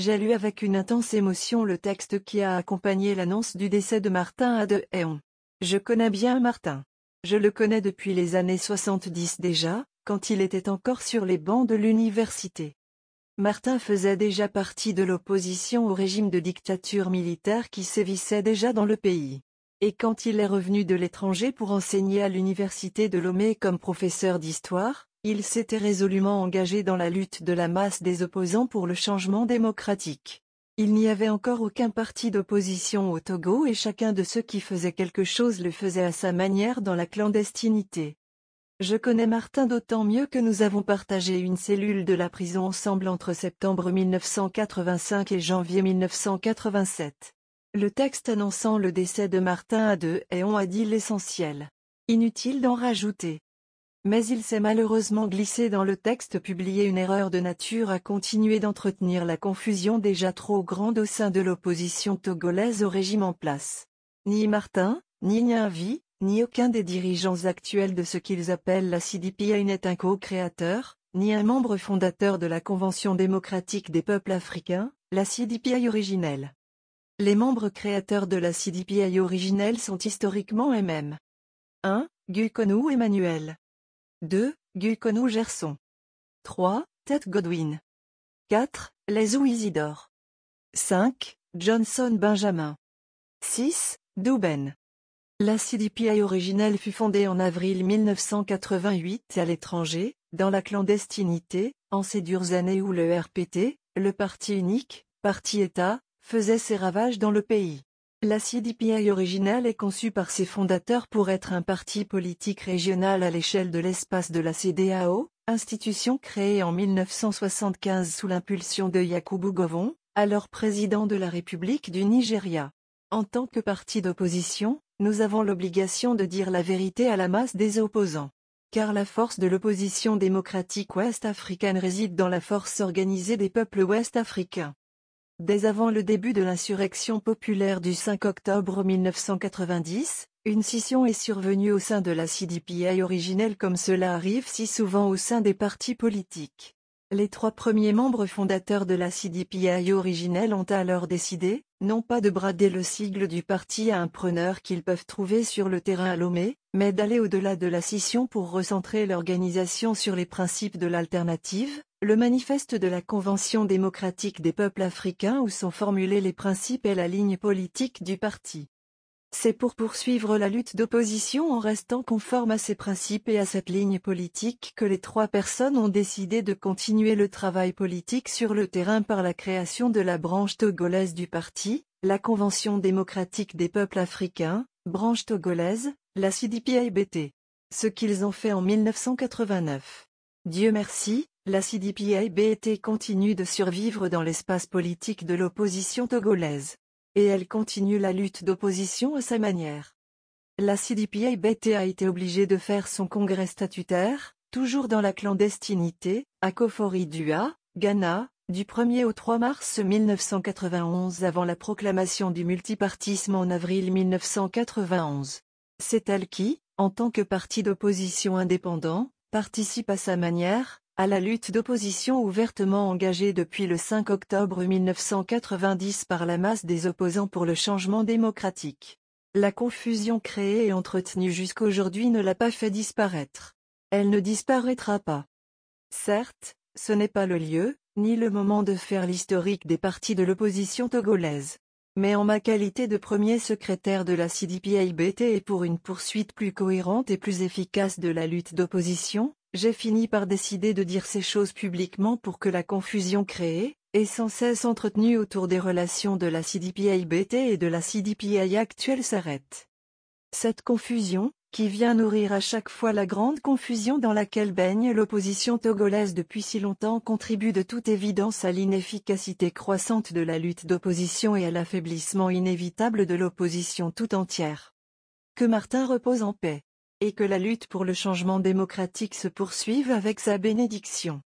J'ai lu avec une intense émotion le texte qui a accompagné l'annonce du décès de Martin Adehéon. Je connais bien Martin. Je le connais depuis les années 70 déjà, quand il était encore sur les bancs de l'université. Martin faisait déjà partie de l'opposition au régime de dictature militaire qui sévissait déjà dans le pays. Et quand il est revenu de l'étranger pour enseigner à l'université de Lomé comme professeur d'histoire, il s'était résolument engagé dans la lutte de la masse des opposants pour le changement démocratique. Il n'y avait encore aucun parti d'opposition au Togo et chacun de ceux qui faisaient quelque chose le faisait à sa manière dans la clandestinité. Je connais Martin d'autant mieux que nous avons partagé une cellule de la prison ensemble entre septembre 1985 et janvier 1987. Le texte annonçant le décès de Martin à deux et on a dit l'essentiel. Inutile d'en rajouter mais il s'est malheureusement glissé dans le texte publié une erreur de nature à continuer d'entretenir la confusion déjà trop grande au sein de l'opposition togolaise au régime en place. Ni Martin, ni Nianvi, ni aucun des dirigeants actuels de ce qu'ils appellent la CDPI n'est un co-créateur, ni un membre fondateur de la Convention démocratique des peuples africains, la CDPI originelle. Les membres créateurs de la CDPI originelle sont historiquement mêmes. 1. Gukonou Emmanuel 2. Gulconou Gerson. 3. Ted Godwin. 4. ou Isidore. 5. Johnson Benjamin. 6. Duben. La CDPI originelle fut fondée en avril 1988 à l'étranger, dans la clandestinité, en ces dures années où le RPT, le Parti unique, Parti État, faisait ses ravages dans le pays. La CDPI originale est conçue par ses fondateurs pour être un parti politique régional à l'échelle de l'espace de la CDAO, institution créée en 1975 sous l'impulsion de Yakubu Govon, alors président de la République du Nigeria. En tant que parti d'opposition, nous avons l'obligation de dire la vérité à la masse des opposants. Car la force de l'opposition démocratique ouest-africaine réside dans la force organisée des peuples ouest-africains. Dès avant le début de l'insurrection populaire du 5 octobre 1990, une scission est survenue au sein de la CDPI originelle comme cela arrive si souvent au sein des partis politiques. Les trois premiers membres fondateurs de la CDPI originelle ont alors décidé, non pas de brader le sigle du parti à un preneur qu'ils peuvent trouver sur le terrain à Lomé, mais d'aller au-delà de la scission pour recentrer l'organisation sur les principes de l'alternative, le manifeste de la Convention démocratique des peuples africains où sont formulés les principes et la ligne politique du parti. C'est pour poursuivre la lutte d'opposition en restant conforme à ces principes et à cette ligne politique que les trois personnes ont décidé de continuer le travail politique sur le terrain par la création de la branche togolaise du parti, la Convention démocratique des peuples africains, branche togolaise, la CDPIBT. Ce qu'ils ont fait en 1989. Dieu merci, la CDPIBT continue de survivre dans l'espace politique de l'opposition togolaise et elle continue la lutte d'opposition à sa manière. La CDPI-BT a été obligée de faire son congrès statutaire, toujours dans la clandestinité, à Kofori-Dua, Ghana, du 1er au 3 mars 1991 avant la proclamation du multipartisme en avril 1991. C'est elle qui, en tant que parti d'opposition indépendant, participe à sa manière, à la lutte d'opposition ouvertement engagée depuis le 5 octobre 1990 par la masse des opposants pour le changement démocratique. La confusion créée et entretenue jusqu'aujourd'hui ne l'a pas fait disparaître. Elle ne disparaîtra pas. Certes, ce n'est pas le lieu, ni le moment de faire l'historique des partis de l'opposition togolaise. Mais en ma qualité de premier secrétaire de la CDPIBT et pour une poursuite plus cohérente et plus efficace de la lutte d'opposition, j'ai fini par décider de dire ces choses publiquement pour que la confusion créée, et sans cesse entretenue autour des relations de la CDPI-BT et de la CDPI actuelle s'arrête. Cette confusion, qui vient nourrir à chaque fois la grande confusion dans laquelle baigne l'opposition togolaise depuis si longtemps contribue de toute évidence à l'inefficacité croissante de la lutte d'opposition et à l'affaiblissement inévitable de l'opposition tout entière. Que Martin repose en paix et que la lutte pour le changement démocratique se poursuive avec sa bénédiction.